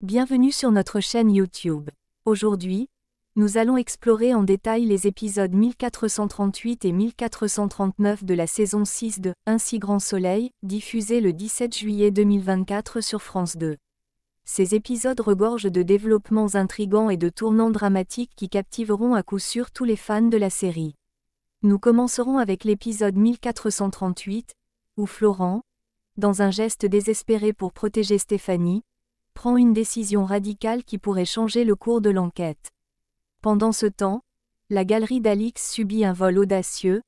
Bienvenue sur notre chaîne YouTube. Aujourd'hui, nous allons explorer en détail les épisodes 1438 et 1439 de la saison 6 de Ainsi Grand Soleil, diffusé le 17 juillet 2024 sur France 2. Ces épisodes regorgent de développements intrigants et de tournants dramatiques qui captiveront à coup sûr tous les fans de la série. Nous commencerons avec l'épisode 1438, où Florent, dans un geste désespéré pour protéger Stéphanie, prend une décision radicale qui pourrait changer le cours de l'enquête. Pendant ce temps, la galerie d'Alix subit un vol audacieux,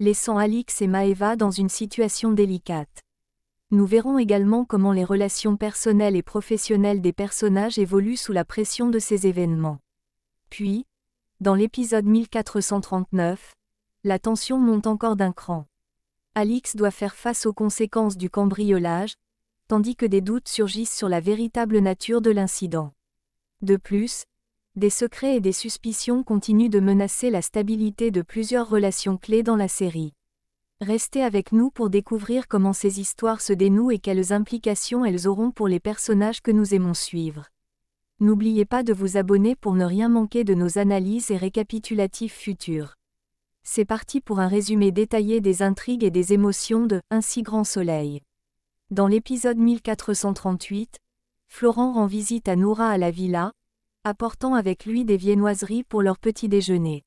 laissant Alix et Maeva dans une situation délicate. Nous verrons également comment les relations personnelles et professionnelles des personnages évoluent sous la pression de ces événements. Puis, dans l'épisode 1439, la tension monte encore d'un cran. Alix doit faire face aux conséquences du cambriolage, tandis que des doutes surgissent sur la véritable nature de l'incident. De plus, des secrets et des suspicions continuent de menacer la stabilité de plusieurs relations clés dans la série. Restez avec nous pour découvrir comment ces histoires se dénouent et quelles implications elles auront pour les personnages que nous aimons suivre. N'oubliez pas de vous abonner pour ne rien manquer de nos analyses et récapitulatifs futurs. C'est parti pour un résumé détaillé des intrigues et des émotions de Un si grand soleil. Dans l'épisode 1438, Florent rend visite à Noura à la villa, apportant avec lui des viennoiseries pour leur petit déjeuner.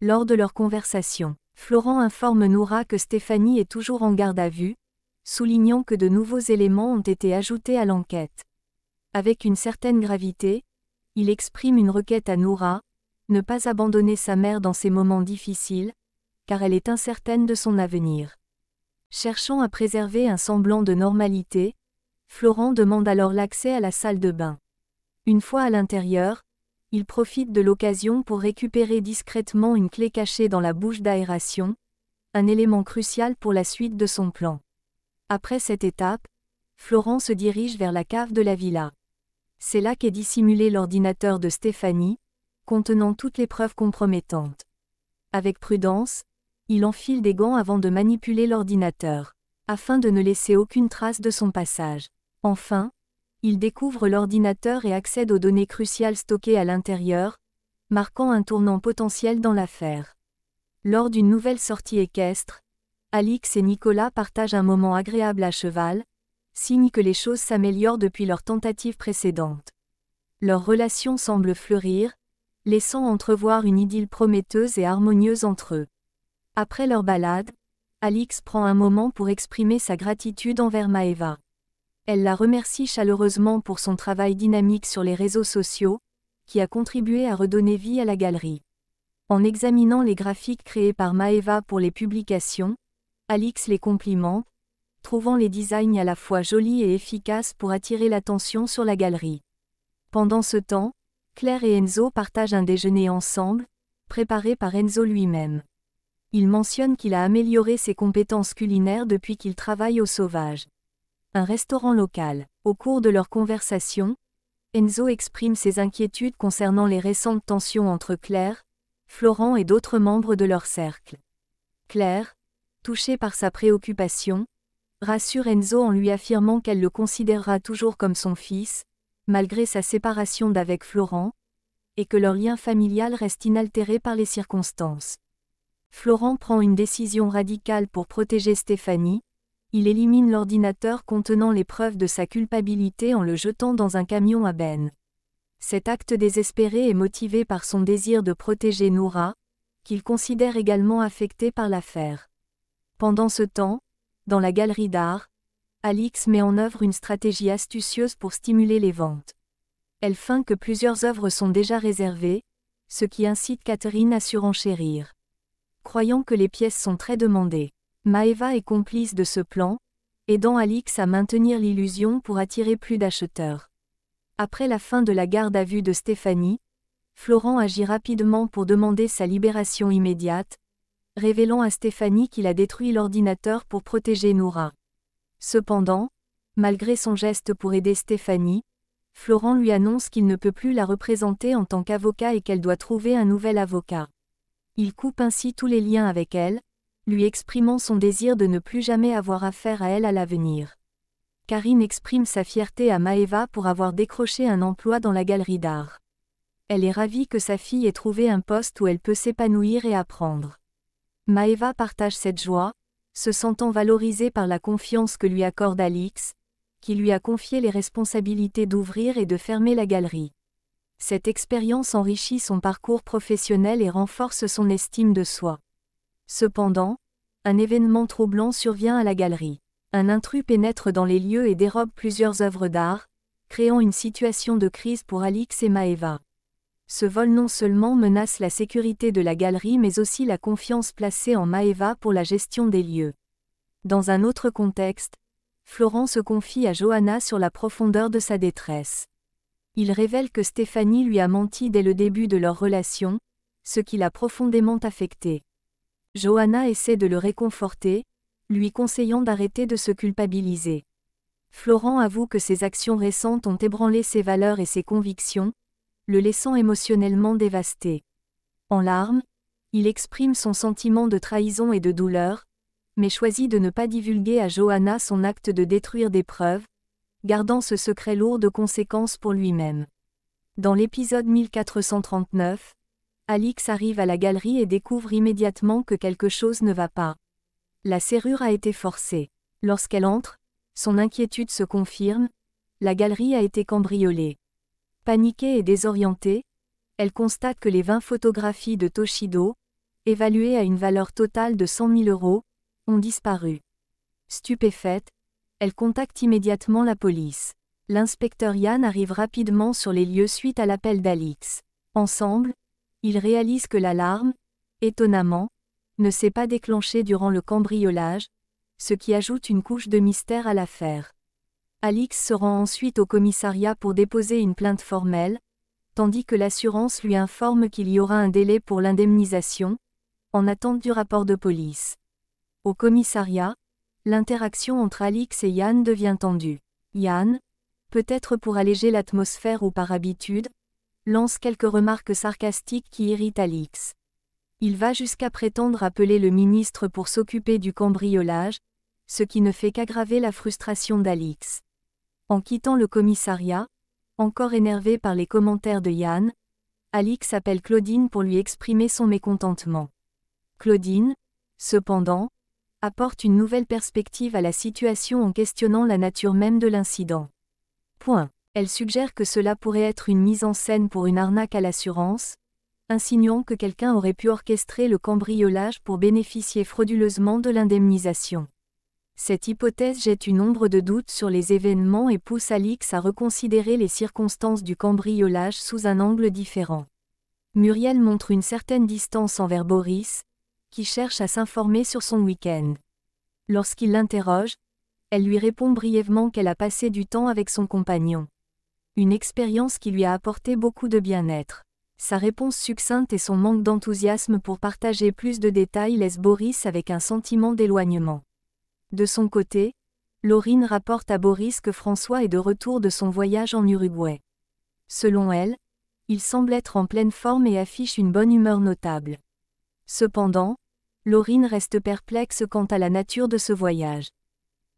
Lors de leur conversation, Florent informe Noura que Stéphanie est toujours en garde à vue, soulignant que de nouveaux éléments ont été ajoutés à l'enquête. Avec une certaine gravité, il exprime une requête à Noura, ne pas abandonner sa mère dans ces moments difficiles, car elle est incertaine de son avenir. Cherchant à préserver un semblant de normalité, Florent demande alors l'accès à la salle de bain. Une fois à l'intérieur, il profite de l'occasion pour récupérer discrètement une clé cachée dans la bouche d'aération, un élément crucial pour la suite de son plan. Après cette étape, Florent se dirige vers la cave de la villa. C'est là qu'est dissimulé l'ordinateur de Stéphanie, contenant toutes les preuves compromettantes. Avec prudence, il enfile des gants avant de manipuler l'ordinateur, afin de ne laisser aucune trace de son passage. Enfin, il découvre l'ordinateur et accède aux données cruciales stockées à l'intérieur, marquant un tournant potentiel dans l'affaire. Lors d'une nouvelle sortie équestre, Alix et Nicolas partagent un moment agréable à cheval, signe que les choses s'améliorent depuis leur tentative précédente. Leur relation semble fleurir, laissant entrevoir une idylle prometteuse et harmonieuse entre eux. Après leur balade, Alix prend un moment pour exprimer sa gratitude envers Maeva. Elle la remercie chaleureusement pour son travail dynamique sur les réseaux sociaux, qui a contribué à redonner vie à la galerie. En examinant les graphiques créés par Maeva pour les publications, Alix les complimente, trouvant les designs à la fois jolis et efficaces pour attirer l'attention sur la galerie. Pendant ce temps, Claire et Enzo partagent un déjeuner ensemble, préparé par Enzo lui-même. Il mentionne qu'il a amélioré ses compétences culinaires depuis qu'il travaille au Sauvage. Un restaurant local. Au cours de leur conversation, Enzo exprime ses inquiétudes concernant les récentes tensions entre Claire, Florent et d'autres membres de leur cercle. Claire, touchée par sa préoccupation, rassure Enzo en lui affirmant qu'elle le considérera toujours comme son fils, malgré sa séparation d'avec Florent, et que leur lien familial reste inaltéré par les circonstances. Florent prend une décision radicale pour protéger Stéphanie, il élimine l'ordinateur contenant les preuves de sa culpabilité en le jetant dans un camion à benne. Cet acte désespéré est motivé par son désir de protéger Noura, qu'il considère également affectée par l'affaire. Pendant ce temps, dans la galerie d'art, Alix met en œuvre une stratégie astucieuse pour stimuler les ventes. Elle feint que plusieurs œuvres sont déjà réservées, ce qui incite Catherine à surenchérir croyant que les pièces sont très demandées. Maeva est complice de ce plan, aidant Alix à maintenir l'illusion pour attirer plus d'acheteurs. Après la fin de la garde à vue de Stéphanie, Florent agit rapidement pour demander sa libération immédiate, révélant à Stéphanie qu'il a détruit l'ordinateur pour protéger Nora. Cependant, malgré son geste pour aider Stéphanie, Florent lui annonce qu'il ne peut plus la représenter en tant qu'avocat et qu'elle doit trouver un nouvel avocat. Il coupe ainsi tous les liens avec elle, lui exprimant son désir de ne plus jamais avoir affaire à elle à l'avenir. Karine exprime sa fierté à Maeva pour avoir décroché un emploi dans la galerie d'art. Elle est ravie que sa fille ait trouvé un poste où elle peut s'épanouir et apprendre. Maeva partage cette joie, se sentant valorisée par la confiance que lui accorde Alix, qui lui a confié les responsabilités d'ouvrir et de fermer la galerie. Cette expérience enrichit son parcours professionnel et renforce son estime de soi. Cependant, un événement troublant survient à la galerie. Un intrus pénètre dans les lieux et dérobe plusieurs œuvres d'art, créant une situation de crise pour Alix et Maeva. Ce vol non seulement menace la sécurité de la galerie mais aussi la confiance placée en Maeva pour la gestion des lieux. Dans un autre contexte, Florent se confie à Johanna sur la profondeur de sa détresse il révèle que Stéphanie lui a menti dès le début de leur relation, ce qui l'a profondément affecté. Johanna essaie de le réconforter, lui conseillant d'arrêter de se culpabiliser. Florent avoue que ses actions récentes ont ébranlé ses valeurs et ses convictions, le laissant émotionnellement dévasté. En larmes, il exprime son sentiment de trahison et de douleur, mais choisit de ne pas divulguer à Johanna son acte de détruire des preuves, gardant ce secret lourd de conséquences pour lui-même. Dans l'épisode 1439, Alix arrive à la galerie et découvre immédiatement que quelque chose ne va pas. La serrure a été forcée. Lorsqu'elle entre, son inquiétude se confirme, la galerie a été cambriolée. Paniquée et désorientée, elle constate que les 20 photographies de Toshido, évaluées à une valeur totale de 100 000 euros, ont disparu. Stupéfaite, elle contacte immédiatement la police. L'inspecteur Yann arrive rapidement sur les lieux suite à l'appel d'Alix. Ensemble, ils réalisent que l'alarme, étonnamment, ne s'est pas déclenchée durant le cambriolage, ce qui ajoute une couche de mystère à l'affaire. Alix se rend ensuite au commissariat pour déposer une plainte formelle, tandis que l'assurance lui informe qu'il y aura un délai pour l'indemnisation, en attente du rapport de police. Au commissariat, L'interaction entre Alix et Yann devient tendue. Yann, peut-être pour alléger l'atmosphère ou par habitude, lance quelques remarques sarcastiques qui irritent Alix. Il va jusqu'à prétendre appeler le ministre pour s'occuper du cambriolage, ce qui ne fait qu'aggraver la frustration d'Alix. En quittant le commissariat, encore énervé par les commentaires de Yann, Alix appelle Claudine pour lui exprimer son mécontentement. Claudine, cependant, apporte une nouvelle perspective à la situation en questionnant la nature même de l'incident. Elle suggère que cela pourrait être une mise en scène pour une arnaque à l'assurance, insinuant que quelqu'un aurait pu orchestrer le cambriolage pour bénéficier frauduleusement de l'indemnisation. Cette hypothèse jette une ombre de doute sur les événements et pousse Alix à reconsidérer les circonstances du cambriolage sous un angle différent. Muriel montre une certaine distance envers Boris, qui cherche à s'informer sur son week-end. Lorsqu'il l'interroge, elle lui répond brièvement qu'elle a passé du temps avec son compagnon. Une expérience qui lui a apporté beaucoup de bien-être. Sa réponse succincte et son manque d'enthousiasme pour partager plus de détails laissent Boris avec un sentiment d'éloignement. De son côté, Laurine rapporte à Boris que François est de retour de son voyage en Uruguay. Selon elle, il semble être en pleine forme et affiche une bonne humeur notable. Cependant, Laurine reste perplexe quant à la nature de ce voyage.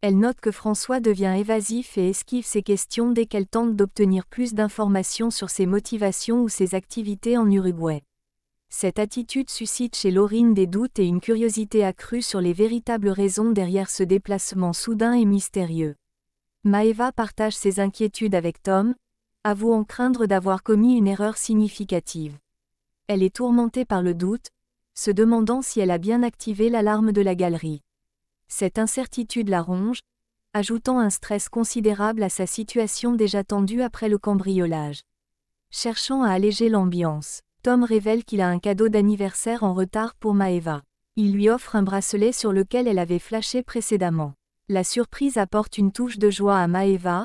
Elle note que François devient évasif et esquive ses questions dès qu'elle tente d'obtenir plus d'informations sur ses motivations ou ses activités en Uruguay. Cette attitude suscite chez Laurine des doutes et une curiosité accrue sur les véritables raisons derrière ce déplacement soudain et mystérieux. Maeva partage ses inquiétudes avec Tom, avouant craindre d'avoir commis une erreur significative. Elle est tourmentée par le doute, se demandant si elle a bien activé l'alarme de la galerie. Cette incertitude la ronge, ajoutant un stress considérable à sa situation déjà tendue après le cambriolage. Cherchant à alléger l'ambiance, Tom révèle qu'il a un cadeau d'anniversaire en retard pour Maeva. Il lui offre un bracelet sur lequel elle avait flashé précédemment. La surprise apporte une touche de joie à Maeva,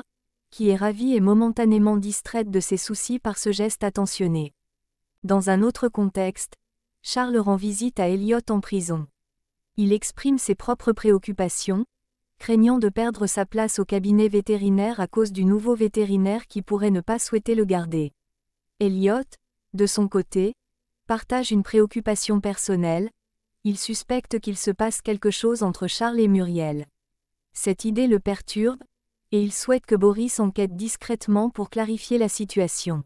qui est ravie et momentanément distraite de ses soucis par ce geste attentionné. Dans un autre contexte, Charles rend visite à Elliot en prison. Il exprime ses propres préoccupations, craignant de perdre sa place au cabinet vétérinaire à cause du nouveau vétérinaire qui pourrait ne pas souhaiter le garder. Elliot, de son côté, partage une préoccupation personnelle, il suspecte qu'il se passe quelque chose entre Charles et Muriel. Cette idée le perturbe, et il souhaite que Boris enquête discrètement pour clarifier la situation.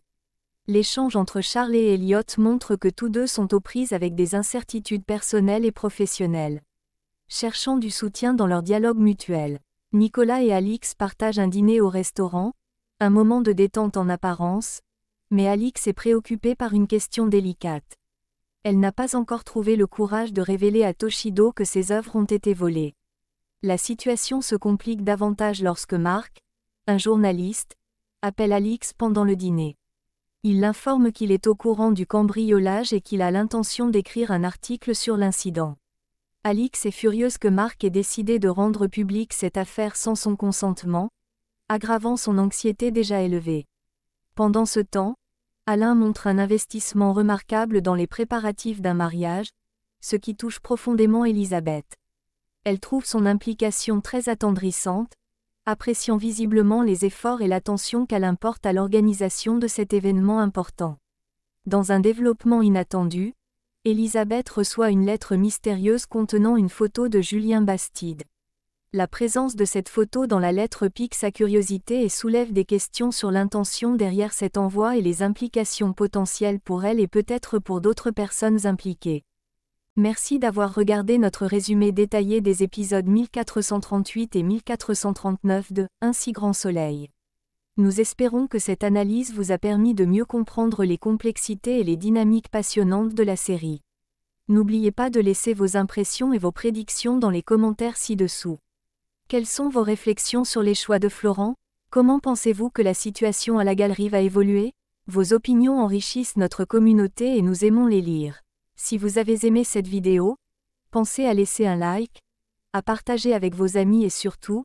L'échange entre Charles et Elliot montre que tous deux sont aux prises avec des incertitudes personnelles et professionnelles. Cherchant du soutien dans leur dialogue mutuel, Nicolas et Alix partagent un dîner au restaurant, un moment de détente en apparence, mais Alix est préoccupée par une question délicate. Elle n'a pas encore trouvé le courage de révéler à Toshido que ses œuvres ont été volées. La situation se complique davantage lorsque Marc, un journaliste, appelle Alix pendant le dîner. Il l'informe qu'il est au courant du cambriolage et qu'il a l'intention d'écrire un article sur l'incident. Alix est furieuse que Marc ait décidé de rendre publique cette affaire sans son consentement, aggravant son anxiété déjà élevée. Pendant ce temps, Alain montre un investissement remarquable dans les préparatifs d'un mariage, ce qui touche profondément Elisabeth. Elle trouve son implication très attendrissante, appréciant visiblement les efforts et l'attention qu'elle importe à l'organisation de cet événement important. Dans un développement inattendu, Elisabeth reçoit une lettre mystérieuse contenant une photo de Julien Bastide. La présence de cette photo dans la lettre pique sa curiosité et soulève des questions sur l'intention derrière cet envoi et les implications potentielles pour elle et peut-être pour d'autres personnes impliquées. Merci d'avoir regardé notre résumé détaillé des épisodes 1438 et 1439 de Un si grand soleil. Nous espérons que cette analyse vous a permis de mieux comprendre les complexités et les dynamiques passionnantes de la série. N'oubliez pas de laisser vos impressions et vos prédictions dans les commentaires ci-dessous. Quelles sont vos réflexions sur les choix de Florent Comment pensez-vous que la situation à la galerie va évoluer Vos opinions enrichissent notre communauté et nous aimons les lire. Si vous avez aimé cette vidéo, pensez à laisser un like, à partager avec vos amis et surtout,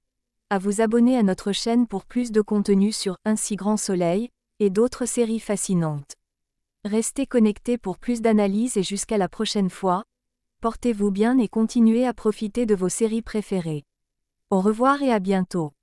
à vous abonner à notre chaîne pour plus de contenu sur Un si grand soleil et d'autres séries fascinantes. Restez connectés pour plus d'analyses et jusqu'à la prochaine fois, portez-vous bien et continuez à profiter de vos séries préférées. Au revoir et à bientôt.